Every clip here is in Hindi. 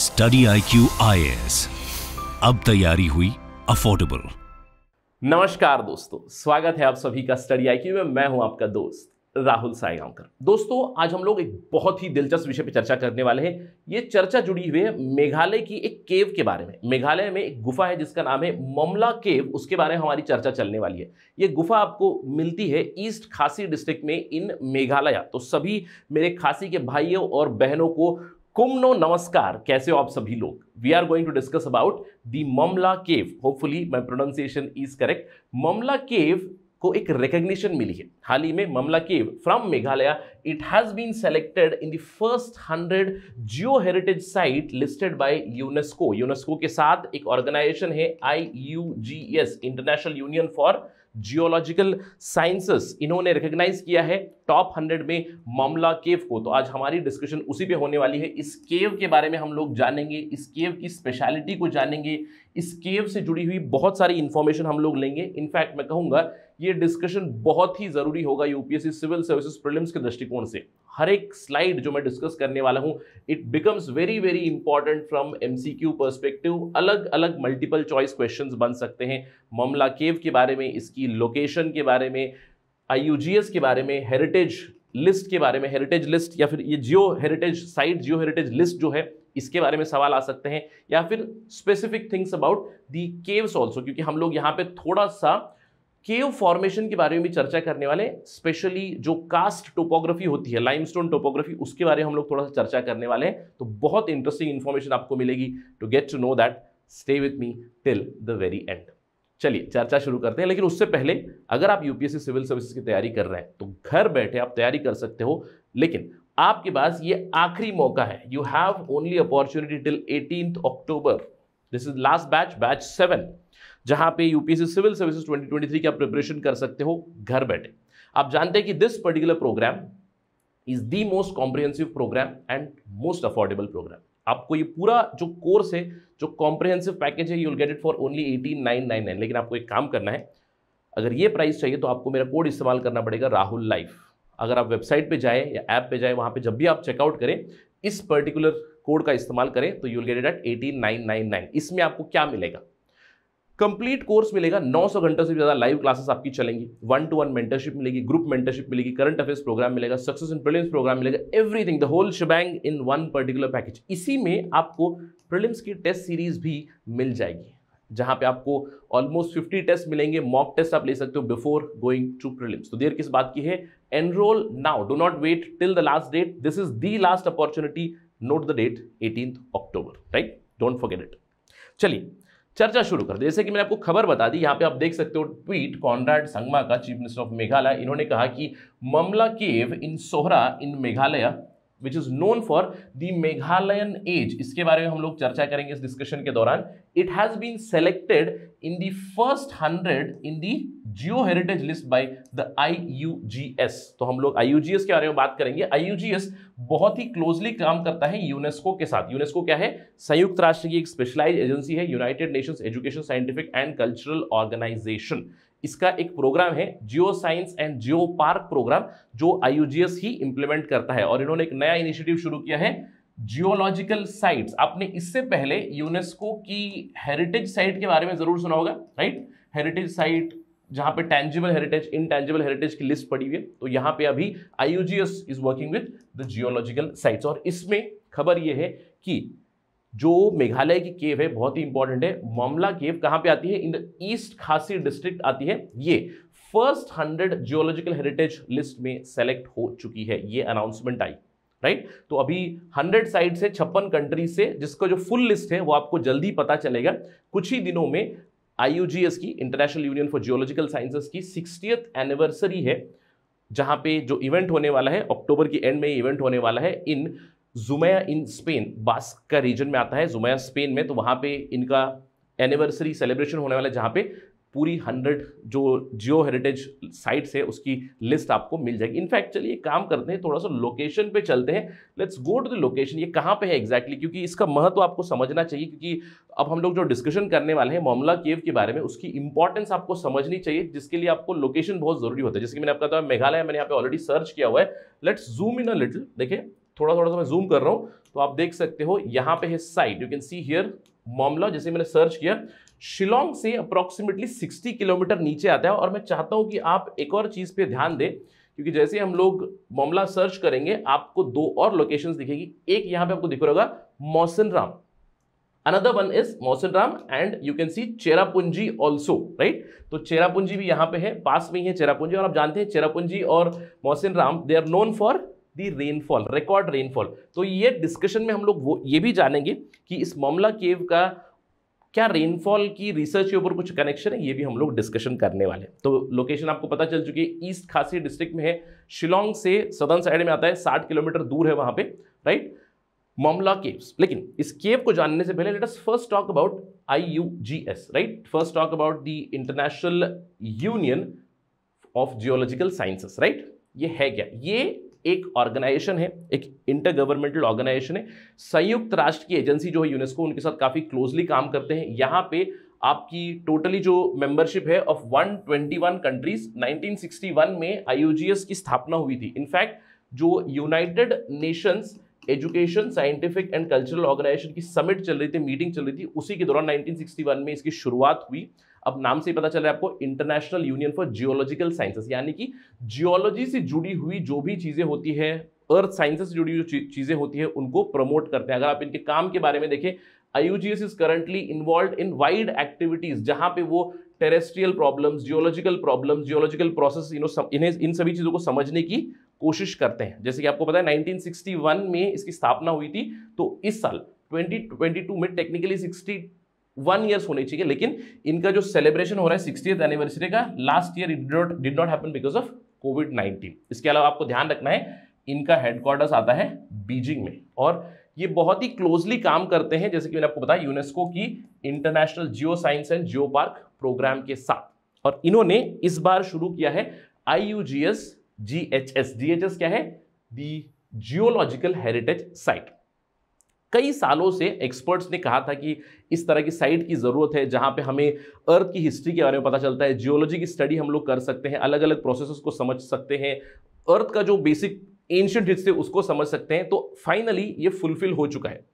स्टडी आई क्यू अब तैयारी हुई अफोर्डेबल नमस्कार दोस्तों स्वागत है आप सभी का स्टडी आई क्यू में मैं हूं आपका दोस्त राहुल साईगांवकर दोस्तों आज हम लोग एक बहुत ही दिलचस्प विषय पर चर्चा करने वाले हैं ये चर्चा जुड़ी हुई है मेघालय की एक केव के बारे में मेघालय में एक गुफा है जिसका नाम है ममला केव उसके बारे में हमारी चर्चा चलने वाली है ये गुफा आपको मिलती है ईस्ट खासी डिस्ट्रिक्ट में इन मेघालय तो सभी मेरे खासी के भाइयों और बहनों को कुमनो नमस्कार कैसे हो आप सभी लोग we are going to discuss about the Mawmluh cave hopefully my pronunciation is correct Mawmluh cave को एक रिकग्निशन मिली है हाल ही में Mawmluh cave from Meghalaya it has been selected in the first hundred geo heritage site listed by UNESCO UNESCO के साथ एक ऑर्गेनाइजेशन है I U G S international union for geological sciences इन्होंने रिकग्नाइज किया है टॉप हंड्रेड में मामला केव को तो आज हमारी डिस्कशन उसी पे होने वाली है इस केव के बारे में हम लोग जानेंगे इस केव की स्पेशलिटी को जानेंगे इस केव से जुड़ी हुई बहुत सारी इन्फॉर्मेशन हम लोग लेंगे इनफैक्ट मैं कहूंगा ये डिस्कशन बहुत ही ज़रूरी होगा यूपीएससी सिविल सर्विसेज प्रिलिम्स के दृष्टिकोण से हर एक स्लाइड जो मैं डिस्कस करने वाला हूँ it becomes very very important from M C Q perspective अलग अलग मल्टीपल चॉइस क्वेश्चन बन सकते हैं ममला केव के बारे में इसकी लोकेशन के बारे में आई के बारे में हेरिटेज लिस्ट के बारे में हेरिटेज लिस्ट या फिर ये geo heritage site geo heritage list जो है इसके बारे में सवाल आ सकते हैं या फिर specific things about the caves also क्योंकि हम लोग यहाँ पे थोड़ा सा केव फॉर्मेशन के बारे में भी चर्चा करने वाले स्पेशली जो कास्ट टोपोग्राफी होती है लाइमस्टोन टोपोग्राफी उसके बारे में हम लोग थोड़ा सा चर्चा करने वाले हैं तो बहुत इंटरेस्टिंग इन्फॉर्मेशन आपको मिलेगी to get to know that stay with me till the very end चलिए चर्चा शुरू करते हैं लेकिन उससे पहले अगर आप यूपीएससी सिविल सर्विसेज की तैयारी कर रहे हैं तो घर बैठे आप तैयारी कर सकते हो लेकिन आपके पास ये आखिरी मौका है you have only opportunity till eighteen October this is last batch batch seven जहां पे यूपीएससी सिविल सर्विसेज 2023 थ्री का प्रिपरेशन कर सकते हो घर बैठे आप जानते हैं कि this particular programme is the most comprehensive programme and most affordable programme आपको ये पूरा जो कोर्स है जो कॉम्प्रिहेंसिव पैकेज है you'll get it for only eighteen nine nine nine लेकिन आपको एक काम करना है अगर ये प्राइस चाहिए तो आपको मेरा कोड इस्तेमाल करना पड़ेगा राहुल लाइफ अगर आप वेबसाइट पे जाए या ऐप पे जाए वहाँ पे जब भी आप चेकआउट करें इस पर्टिकुलर कोड का इस्तेमाल करें तो you'll get it at eighteen nine nine nine इसमें आपको क्या मिलेगा कंप्लीट कोर्स मिलेगा 900 घंटों से ज़्यादा लाइव क्लासेस आपकी चलेंगी वन टू वन मेंटरशिप मिलेगी ग्रुप मेंटरशिप मिलेगी करंट अफेयर्स प्रोग्राम मिलेगा सक्सेस इन प्रिलिम्स प्रोग्राम मिलेगा everything the whole shebang in one particular package इसी में आपको प्रिलिम्स की टेस्ट सीरीज भी मिल जाएगी जहां पे आपको ऑलमोस्ट 50 टेस्ट मिलेंगे मॉक टेस्ट आप ले सकते हो बिफोर गोइंग टू प्रिलिम्स तो देर किस बात की है enroll now do not wait till the last date this is the last opportunity note the date 18th october right don't forget it चलिए चर्चा शुरू कर जैसे कि मैंने आपको खबर बता दी यहाँ पे आप देख सकते हो ट्वीट कॉन्राड संगमा का चीफ मिनिस्टर ऑफ मेघालय इन्होंने कहा कि Mawmluh cave in Sohra in Meghalaya which is known for the Meghalayan age इसके बारे में हम लोग चर्चा करेंगे इस डिस्कशन के दौरान it has been selected in the first hundred in the geo heritage list by the I U G S तो हम लोग आई यू जी एस के बारे में बात करेंगे आई यू जी एस बहुत ही क्लोजली काम करता है यूनेस्को के साथ यूनेस्को क्या है संयुक्त राष्ट्र की एक स्पेशलाइज एजेंसी है United Nation Education Scientific and Cultural Organisation इसका एक प्रोग्राम है geo science and geo park programme जो आईयूजीएस ही इंप्लीमेंट करता है और इन्होंने एक नया इनिशिएटिव शुरू किया है जियोलॉजिकल साइट्स आपने इससे पहले यूनेस्को की हेरिटेज साइट के बारे में जरूर सुना होगा राइट हेरिटेज साइट जहां पे टेंजिबल हेरिटेज इनटेंजिबल हेरिटेज की लिस्ट पड़ी हुई है तो यहां पे अभी IUGS is working with the geological sites और इसमें खबर यह है कि जो मेघालय की केव है बहुत ही इंपॉर्टेंट है मामला केव कहाँ पे आती है in the East Khasi district आती है ये first hundred geological heritage list में सेलेक्ट हो चुकी है ये अनाउंसमेंट आई राइट तो अभी 100 साइट से छप्पन कंट्री से जिसका जो फुल लिस्ट है वो आपको जल्दी पता चलेगा कुछ ही दिनों में आई की international union for geological sciences की सिक्सटी एनिवर्सरी है जहां पे जो इवेंट होने वाला है अक्टूबर की एंड में इवेंट होने वाला है in Zumaia in Spain Basque का रीजन में आता है जुमैया स्पेन में तो वहाँ पे इनका एनिवर्सरी सेलिब्रेशन होने वाला है जहाँ पे पूरी हंड्रेड जो जियो हेरिटेज साइट्स है उसकी लिस्ट आपको मिल जाएगी इनफैक्ट चलिए काम करते हैं थोड़ा सा लोकेशन पे चलते हैं let's go to the location ये कहाँ पे है एग्जैक्टली exactly? क्योंकि इसका महत्व तो आपको समझना चाहिए क्योंकि अब हम लोग जो डिस्कशन करने वाले हैं मामला केव के बारे में उसकी इंपॉर्टेंस आपको समझनी चाहिए जिसके लिए आपको लोकेशन बहुत ज़रूरी होता है जैसे कि मैंने आपका मेघालय मैंने यहाँ पे ऑलरेडी सर्च किया हुआ है let's zoom in a little देखिए थोड़ा थोड़ा सा मैं जूम कर रहा हूँ तो आप देख सकते हो यहाँ पे है site you can see here Mawmluh जैसे मैंने सर्च किया शिलोंग से अप्रॉक्सीमेटली 60 किलोमीटर नीचे आता है और मैं चाहता हूँ कि आप एक और चीज़ पे ध्यान दें क्योंकि जैसे हम लोग मामला सर्च करेंगे आपको दो और लोकेशन दिखेगी एक यहाँ पे आपको दिख रहा होगा Mawsynram another one is Mawsynram and you can see Cherrapunji also right तो चेरापुंजी भी यहाँ पे है पास में ही है चेरापुंजी और आप जानते हैं चेरापुंजी और Mawsynram they are known for the rainfall record rainfall तो ये डिस्कशन में हम लोग वो ये भी जानेंगे कि इस मामला केव का क्या रेनफॉल की रिसर्च के ऊपर कुछ कनेक्शन है ये भी हम लोग डिस्कशन करने वाले तो लोकेशन आपको पता चल चुकी है ईस्ट खासी डिस्ट्रिक्ट में है शिलोंग से सदर्न साइड में आता है साठ किलोमीटर दूर है वहाँ पे राइट मामला केव्स लेकिन इस केव को जानने से पहले let us first talk about I U G S right first talk about the international union of geological sciences right ये है क्या ये एक ऑर्गेनाइजेशन है एक इंटर गवर्नमेंटल ऑर्गेनाइजेशन है संयुक्त राष्ट्र की एजेंसी जो है यूनेस्को उनके साथ काफ़ी क्लोजली काम करते हैं यहाँ पे आपकी टोटली जो मेंबरशिप है ऑफ 121 कंट्रीज 1961 में आईयूजीएस की स्थापना हुई थी इनफैक्ट जो United Nations Education Scientific and Cultural Organisation की समिट चल रही थी मीटिंग चल रही थी उसी के दौरान 1961 में इसकी शुरुआत हुई अब नाम से ही पता चल रहा है आपको international union for geological sciences यानी कि जियोलॉजी से जुड़ी हुई जो भी चीज़ें होती है अर्थ साइंसेस से जुड़ी जो चीज़ें होती है उनको प्रमोट करते हैं अगर आप इनके काम के बारे में देखें IUGS is currently involve in wide activities जहाँ पे वो terrestrial problem geological problem geological process you know इन्हें इन सभी चीज़ों को समझने की कोशिश करते हैं जैसे कि आपको पता है 1961 में इसकी स्थापना हुई थी तो इस साल 2022 में टेक्निकली वन ईयर्स होने चाहिए लेकिन इनका जो सेलिब्रेशन हो रहा है सिक्सटी एनिवर्सरी का last year it not did not happen because of COVID nineteen इसके अलावा आपको ध्यान रखना है इनका हेडक्वार्टर्स आता है बीजिंग में और ये बहुत ही क्लोजली काम करते हैं जैसे कि मैंने आपको बताया यूनेस्को की international geo science and geo park programme के साथ और इन्होंने इस बार शुरू किया है I U G S G H S G H S क्या है दी जियोलॉजिकल हेरिटेज साइट कई सालों से एक्सपर्ट्स ने कहा था कि इस तरह की साइट की ज़रूरत है जहाँ पे हमें अर्थ की हिस्ट्री के बारे में पता चलता है जियोलॉजी की स्टडी हम लोग कर सकते हैं अलग अलग प्रोसेसेस को समझ सकते हैं अर्थ का जो बेसिक एंशियंट हिस्से उसको समझ सकते हैं तो फाइनली ये फुलफिल हो चुका है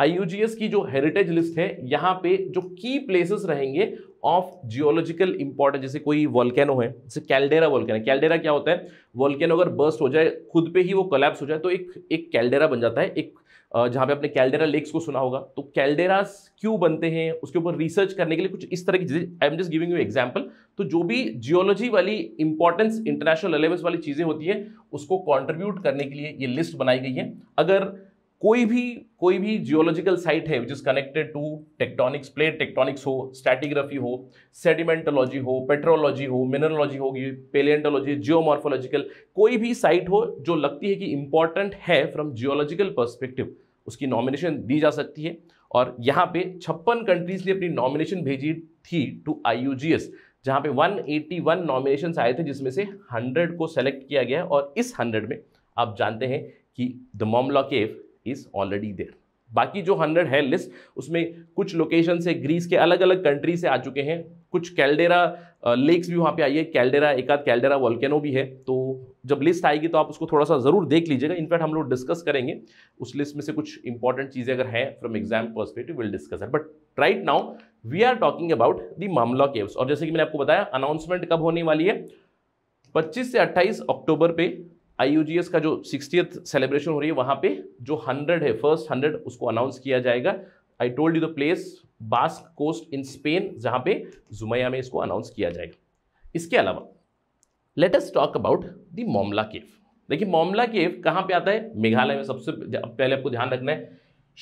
आई की जो हेरिटेज लिस्ट है यहाँ पे जो की प्लेसेस रहेंगे ऑफ जियोलॉजिकल इंपॉर्टेंस जैसे कोई वॉल्केनो है जैसे कैलडेरा वॉल्केनो कैलडेरा क्या होता है वॉल्केनो अगर बर्स्ट हो जाए खुद पे ही वो कलेप्स हो जाए तो एक एक कैलडेरा बन जाता है एक जहाँ पे आपने कैलडेरा लेक्स को सुना होगा तो कैलडेरास क्यों बनते हैं उसके ऊपर रिसर्च करने के लिए कुछ इस तरह की चीज़ें I am just giving you example तो जो भी जियोलॉजी वाली इंपॉर्टेंस इंटरनेशनल रेलेवेंस वाली चीज़ें होती हैं उसको कॉन्ट्रीब्यूट करने के लिए ये लिस्ट बनाई गई है अगर कोई भी कोई भी जियोलॉजिकल साइट है which is connected to tectonics plate tectonics हो स्टैटिग्राफी हो सेडिमेंटोलॉजी हो पेट्रोलॉजी हो मिनरोलॉजी होगी पेलियंटोलॉजी जियोमॉर्फोलॉजिकल कोई भी साइट हो जो लगती है कि इंपॉर्टेंट है फ्रॉम जियोलॉजिकल परस्पेक्टिव उसकी नॉमिनेशन दी जा सकती है और यहाँ पे छप्पन कंट्रीज ने अपनी नॉमिनेशन भेजी थी to I U G S जहाँ पे 181 नॉमिनेशन आए थे जिसमें से 100 को सेलेक्ट किया गया और इस 100 में आप जानते हैं कि the Mawmluh cave is already there बाकी जो हंड्रेड है लिस्ट उसमें कुछ लोकेशन से ग्रीस के अलग अलग कंट्री से आ चुके हैं कुछ कैलडेरा लेक्स भी वहाँ पे आई है कैलडेरा एक आध कैलडेरा वॉल्केनो भी है तो जब लिस्ट आएगी तो आप उसको थोड़ा सा ज़रूर देख लीजिएगा इनफैक्ट हम लोग डिस्कस करेंगे उस लिस्ट में से कुछ इंपॉर्टेंट चीज़ें अगर हैं from exam perspective will discuss है but right now we are talking about the Mawmluh caves और जैसे कि मैंने आपको बताया अनाउंसमेंट कब होने वाली है पच्चीस से अट्ठाईस अक्टूबर पे आई का जो सिक्सटी सेलिब्रेशन हो रही है वहाँ पे जो हंड्रेड है फर्स्ट हंड्रेड उसको अनाउंस किया जाएगा I told you the place Basque coast in Spain जहाँ पे जुमैया में इसको अनाउंस किया जाएगा इसके अलावा let us talk about the Mawmluh cave देखिए मोमला केव कहाँ पे आता है मेघालय में सबसे पहले आपको ध्यान रखना है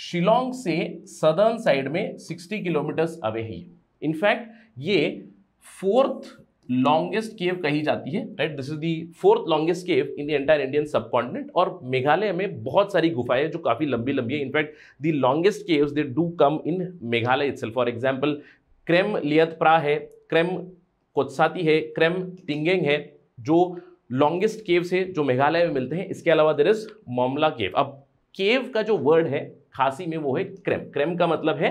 शिलोंग से सदर्न साइड में 60 किलोमीटर्स अवे ही इनफैक्ट ये फोर्थ लॉन्गेस्ट केव कही जाती है right this is the fourth longest cave in the entire Indian subcontinent और मेघालय में बहुत सारी गुफाएं हैं जो काफ़ी लंबी लंबी है in fact the longest caves they do come in Meghalaya it for example Krem Liatprah है क्रेम कोत्साती है क्रेम तिंगेंग है जो लॉन्गेस्ट केव्स है जो मेघालय में मिलते हैं इसके अलावा देर इज मोमला केव अब केव का जो वर्ड है खासी में वो है क्रेम क्रेम का मतलब है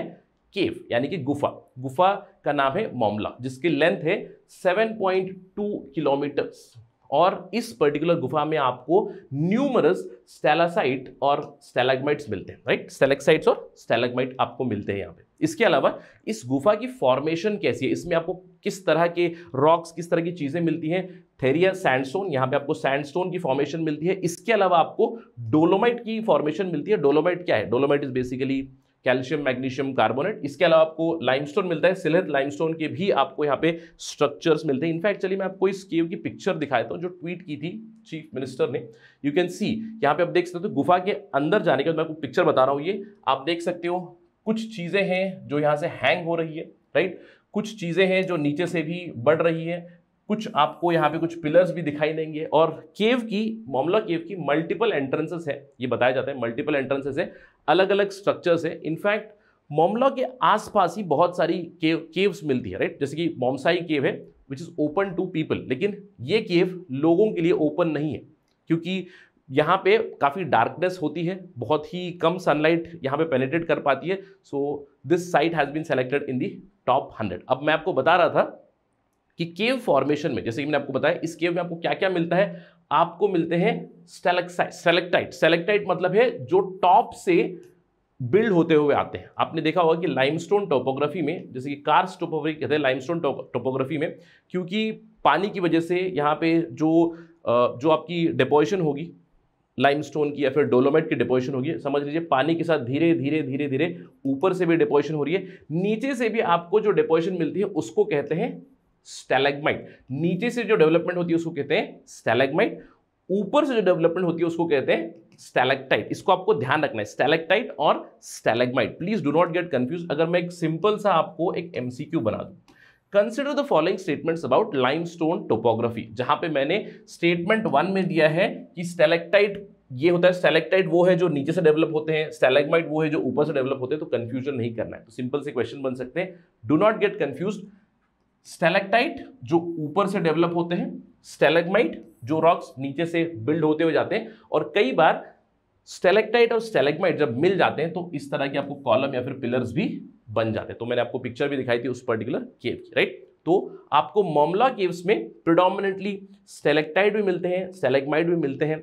केव यानी कि गुफा गुफा का नाम है मोमला जिसकी लेंथ है 7.2 किलोमीटर्स और इस पर्टिकुलर गुफा में आपको न्यूमरस स्टेलासाइट और स्टेलागमाइट्स मिलते हैं राइट स्टेलेक्साइट्स और स्टेलागमाइट आपको मिलते हैं यहाँ पे इसके अलावा इस गुफा की फॉर्मेशन कैसी है इसमें आपको किस तरह के रॉक्स किस तरह की चीज़ें मिलती हैं थेरिया सैंडस्टोन यहाँ पे आपको सैंडस्टोन की फॉर्मेशन मिलती है इसके अलावा आपको डोलोमाइट की फॉर्मेशन मिलती है डोलोमाइट क्या है dolomite is basically calcium magnesium carbonate इसके अलावा आपको लाइमस्टोन मिलता है सिलहत लाइमस्टोन के भी आपको यहाँ पे स्ट्रक्चर्स मिलते हैं इनफैक्ट चलिए मैं आपको इस केव की पिक्चर दिखाया हूँ जो ट्वीट की थी चीफ मिनिस्टर ने यू कैन सी यहाँ पे आप देख सकते हो तो गुफा के अंदर जाने के बाद मैं आपको पिक्चर बता रहा हूँ ये आप देख सकते हो कुछ चीज़ें हैं जो यहाँ से हैंग हो रही है राइट कुछ चीज़ें हैं जो नीचे से भी बढ़ रही है कुछ आपको यहाँ पे कुछ पिलर्स भी दिखाई देंगे और केव की मामला केव की मल्टीपल एंट्रेंसेस है ये बताया जाता है मल्टीपल एंट्रेंसेस है अलग अलग स्ट्रक्चर्स है इनफैक्ट मोमला के आसपास ही बहुत सारी केव केव्स मिलती है राइट जैसे कि मोमसाई केव है which is open to people लेकिन ये केव लोगों के लिए ओपन नहीं है क्योंकि यहाँ पे काफ़ी डार्कनेस होती है बहुत ही कम सनलाइट यहाँ पे पेनेटेट कर पाती है so this site has been selected in the top hundred अब मैं आपको बता रहा था कि केव फॉर्मेशन में जैसे कि मैंने आपको बताया इस केव में आपको क्या क्या मिलता है आपको मिलते हैं सेलेक्टाइट सेलेक्टाइट मतलब है जो टॉप से बिल्ड होते हुए आते हैं आपने देखा होगा कि लाइमस्टोन टोपोग्राफी में जैसे कि कार्स टोपोग्राफी कहते हैं लाइमस्टोन टोपोग्राफी में क्योंकि पानी की वजह से यहाँ पे जो जो आपकी डिपोजिशन होगी लाइमस्टोन की या फिर डोलोमेट की डिपोजिशन होगी समझ लीजिए पानी के साथ धीरे धीरे धीरे धीरे ऊपर से भी डिपोजिशन हो रही है नीचे से भी आपको जो डिपोजिशन मिलती है उसको कहते हैं स्टेलेगमाइट नीचे से जो डेवलपमेंट होती है उसको कहते हैं स्टेलेगमाइट ऊपर से जो डेवलपमेंट होती है उसको कहते हैं स्टेलेक्टाइट इसको आपको ध्यान रखना है स्टेलेक्टाइट और stalagmite please do not get confuse अगर मैं एक सिंपल सा आपको एक एमसीक्यू बना दू consider the following statement about limestone topography जहां पर मैंने स्टेटमेंट वन में दिया है कि स्टेलेक्टाइट ये होता है स्टेलेक्टाइट वो है जो नीचे से डेवलप होते हैं स्टेलेगमाइट वो है जो ऊपर से डेवलप होते हैं तो कंफ्यूजन नहीं करना है तो सिंपल से क्वेश्चन बन सकते हैं do not get confused stalactite जो ऊपर से डेवलप होते हैं स्टेलेगमाइट जो रॉक्स नीचे से बिल्ड होते हुए जाते हैं और कई बार स्टेलेक्टाइट और स्टेलेगमाइट जब मिल जाते हैं तो इस तरह के आपको कॉलम या फिर पिलर्स भी बन जाते हैं तो मैंने आपको पिक्चर भी दिखाई थी उस पर्टिकुलर केव की राइट तो आपको मोमला केव्स में प्रिडोमिनेटली स्टेलेक्टाइट भी मिलते हैं स्टेलेगमाइट भी मिलते हैं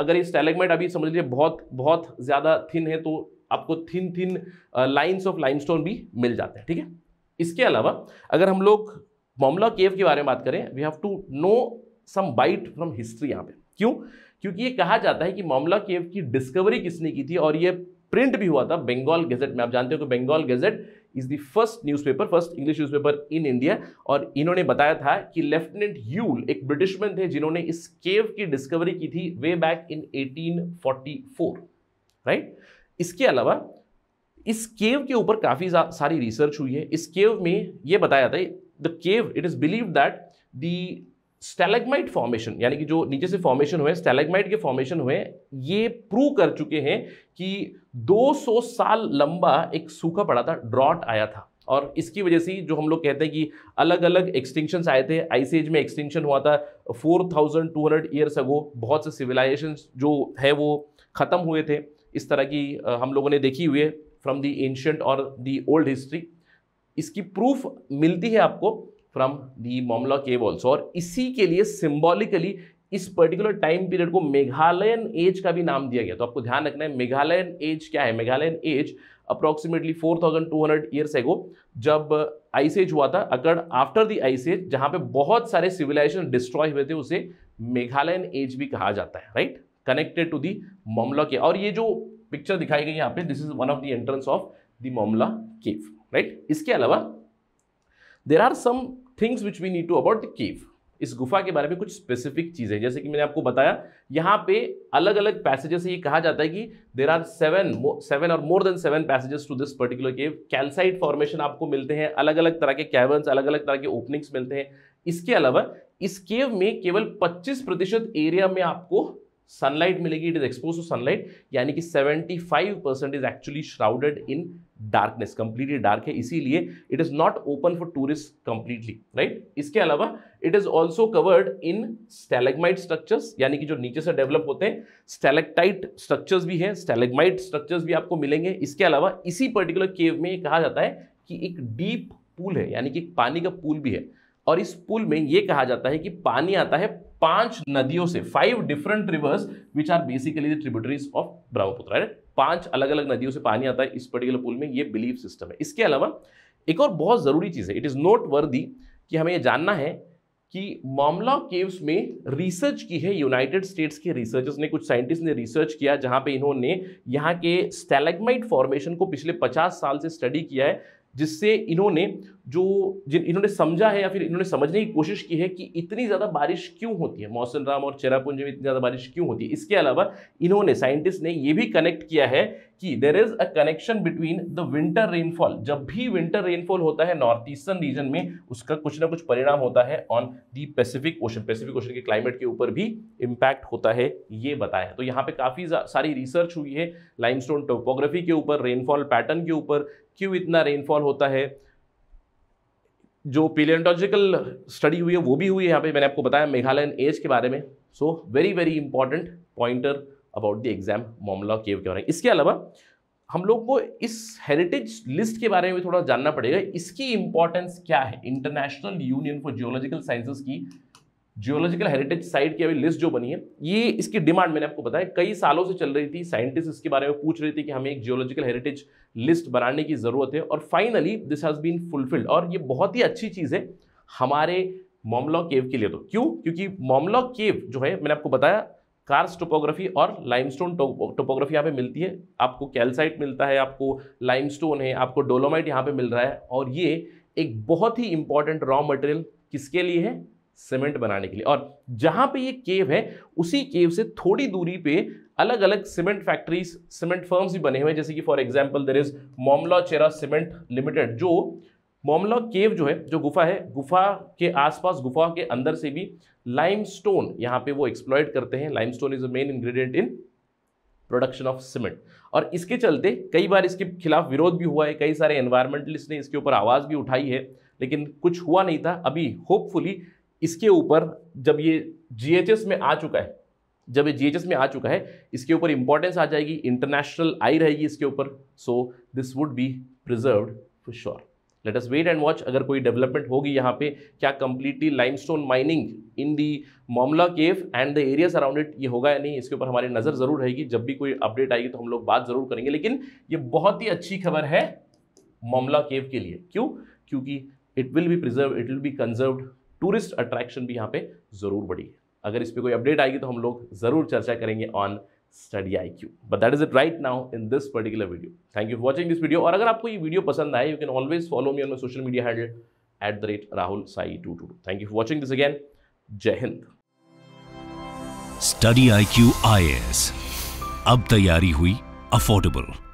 अगर ये स्टेलेगमाइट अभी समझ लीजिए बहुत बहुत ज़्यादा थिन है तो आपको thin thin lines of limestone भी मिल जाते हैं ठीक है इसके अलावा अगर हम लोग मामला केव के बारे में बात करें we have to know some bite from history यहाँ पे क्यों क्योंकि ये कहा जाता है कि मामला केव की डिस्कवरी किसने की थी और ये प्रिंट भी हुआ था बंगाल गेजेट में आप जानते हो कि Bengal gazette is the first newspaper first English newspaper in India और इन्होंने बताया था कि लेफ्टिनेंट यूल एक ब्रिटिशमैन थे जिन्होंने इस केव की डिस्कवरी की थी way back in 1844 right right? इसके अलावा इस केव के ऊपर काफ़ी सारी रिसर्च हुई है इस केव में ये बताया था the cave it is believe that the stalagmite formation यानी कि जो नीचे से फॉर्मेशन हुए स्टेलेगमाइट के फॉर्मेशन हुए ये प्रूव कर चुके हैं कि 200 साल लंबा एक सूखा पड़ा था ड्रॉट आया था और इसकी वजह से जो हम लोग कहते हैं कि अलग अलग एक्सटिंक्शंस आए थे आइस एज में एक्सटिंक्शन हुआ था 4200 ईयर्स अगो बहुत से सिविलाइजेशन जो है वो ख़त्म हुए थे इस तरह की हम लोगों ने देखी हुई है फ्रॉम दी एंशंट और दी ओल्ड हिस्ट्री इसकी प्रूफ मिलती है आपको from the Mawmluh cave also और इसी के लिए सिम्बॉलिकली इस पर्टिकुलर टाइम पीरियड को मेघालयन एज का भी नाम दिया गया तो आपको ध्यान रखना है मेघालयन एज क्या है मेघालयन एज अप्रॉक्सीमेटली 4,200 ईयर्स है गो जब आइस एज हुआ था अगर आफ्टर दी आइस एज जहाँ पे बहुत सारे सिविलाइजेशन डिस्ट्रॉय हुए थे उसे मेघालयन एज भी कहा जाता है right connected to the Mawmluh के और ये जो पिक्चर दिखाई गई यहाँ पे this is one of the entrance of the Mawmluh cave right इसके अलावा there are some things which we need to about the cave इस गुफा के बारे में कुछ स्पेसिफिक चीज़ें जैसे कि मैंने आपको बताया यहाँ पे अलग अलग पैसेजेस से ये कहा जाता है कि देर आर सेवन सेवन और more than seven passages to this particular cave calcite formation आपको मिलते हैं अलग अलग तरह के कैवर्स अलग अलग तरह के ओपनिंग्स मिलते हैं इसके अलावा इस केव में केवल 25 प्रतिशत एरिया में आपको सनलाइट मिलेगी it is expose to sunlight यानी कि 75 percent is actually shrouded in darkness completely dark है इसीलिए it is not open for tourist completely right इसके अलावा it is also covered in stalagmite structures यानी कि जो नीचे से डेवलप होते हैं स्टेलेक्टाइट स्ट्रक्चर्स भी है स्टेलेगमाइट स्ट्रक्चर्स भी आपको मिलेंगे इसके अलावा इसी पर्टिकुलर केव में कहा जाता है कि एक डीप पूल है यानी कि पानी का पूल भी है और इस पूल में ये कहा जाता है कि पानी आता है पांच नदियों से five different rivers which are basically tributaries of Brahmaputra right पांच अलग अलग नदियों से पानी आता है इस पर्टिकुलर पुल में ये बिलीफ सिस्टम है इसके अलावा एक और बहुत ज़रूरी चीज़ है इट इज़ नोट वर्दी कि हमें यह जानना है कि मामला केव्स में रिसर्च की है यूनाइटेड स्टेट्स के रिसर्चर्स ने कुछ साइंटिस्ट ने रिसर्च किया जहां पे इन्होंने यहाँ के स्टेलेगमाइट फॉर्मेशन को पिछले 50 साल से स्टडी किया है जिससे इन्होंने जो जिन इन्होंने समझा है या फिर इन्होंने समझने की कोशिश की है कि इतनी ज़्यादा बारिश क्यों होती है मौसम राम और चेरापुंज में इतनी ज़्यादा बारिश क्यों होती है इसके अलावा इन्होंने साइंटिस्ट ने ये भी कनेक्ट किया है कि there is a connection between the winter rainfall जब भी विंटर रेनफॉल होता है नॉर्थ ईस्टर्न रीजन में उसका कुछ ना कुछ परिणाम होता है on the Pacific Ocean Pacific Ocean के क्लाइमेट के ऊपर भी इम्पैक्ट होता है ये बताया तो यहाँ पे काफ़ी सारी रिसर्च हुई है लाइमस्टोन टोपोग्राफी के ऊपर रेनफॉल पैटर्न के ऊपर क्यों इतना रेनफॉल होता है जो पेलियंटोलॉजिकल स्टडी हुई है वो भी हुई है यहाँ पे मैंने आपको बताया मेघालय एज के बारे में so very very important pointer about the exam Mawmluh cave के बारे में इसके अलावा हम लोग को इस हेरिटेज लिस्ट के बारे में थोड़ा जानना पड़ेगा इसकी इंपॉर्टेंस क्या है International union for Geological Sciences की जियोलॉजिकल हेरिटेज साइट की अभी लिस्ट जो बनी है ये इसकी डिमांड मैंने आपको बताया कई सालों से चल रही थी साइंटिस्ट इसके बारे में पूछ रहे थे कि हमें एक जियोलॉजिकल हेरिटेज लिस्ट बनाने की ज़रूरत है और finally this has been fulfilled और ये बहुत ही अच्छी चीज़ है हमारे मोमलॉ केव के लिए तो क्यों क्योंकि मोमलॉ केव जो है मैंने आपको बताया कार्स टोपोग्राफी और लाइमस्टोन टोपोग्राफी यहाँ पे मिलती है आपको कैल्साइट मिलता है आपको लाइमस्टोन है आपको डोलोमाइट यहाँ पे मिल रहा है और ये एक बहुत ही इंपॉर्टेंट रॉ मटेरियल किसके लिए है सीमेंट बनाने के लिए और जहाँ पे ये केव है उसी केव से थोड़ी दूरी पे अलग अलग सीमेंट फैक्ट्रीज सीमेंट फर्म्स भी बने हुए हैं जैसे कि for example there is Mawmluh Cherra cement limited जो मोमला केव जो है जो गुफा है गुफा के आसपास गुफा के अंदर से भी लाइमस्टोन यहाँ पे वो एक्सप्लॉयट करते हैं limestone is a main ingredient in production of cement और इसके चलते कई बार इसके खिलाफ विरोध भी हुआ है कई सारे एन्वायरमेंटलिस्ट ने इसके ऊपर आवाज़ भी उठाई है लेकिन कुछ हुआ नहीं था अभी होपफुली इसके ऊपर जब ये जी में आ चुका है जब ये जी में आ चुका है इसके ऊपर इंपॉर्टेंस आ जाएगी इंटरनेशनल आई रहेगी इसके ऊपर so this would be preserve for sure let us wait and watch अगर कोई डेवलपमेंट होगी यहाँ पे क्या completely limestone mining in the Mawmluh cave and the areas around it ये होगा या नहीं इसके ऊपर हमारी नज़र ज़रूर रहेगी जब भी कोई अपडेट आएगी तो हम लोग बात ज़रूर करेंगे लेकिन ये बहुत ही अच्छी खबर है मामला केव के लिए क्यों क्योंकि it will be preserve it will be conserve tourist attraction भी यहाँ पे ज़रूर बढ़ी है अगर इस पर कोई अपडेट आएगी तो हम लोग ज़रूर चर्चा करेंगे on Study I Q but that is it right now in this particular video thank you for watching this video और अगर आपको ये वीडियो पसंद आए you can always follow me on my social media handle at the rate Rahul Sai two two thank you for watching this again जय हिंद Study I Q I S अब तैयारी हुई अफोर्डेबल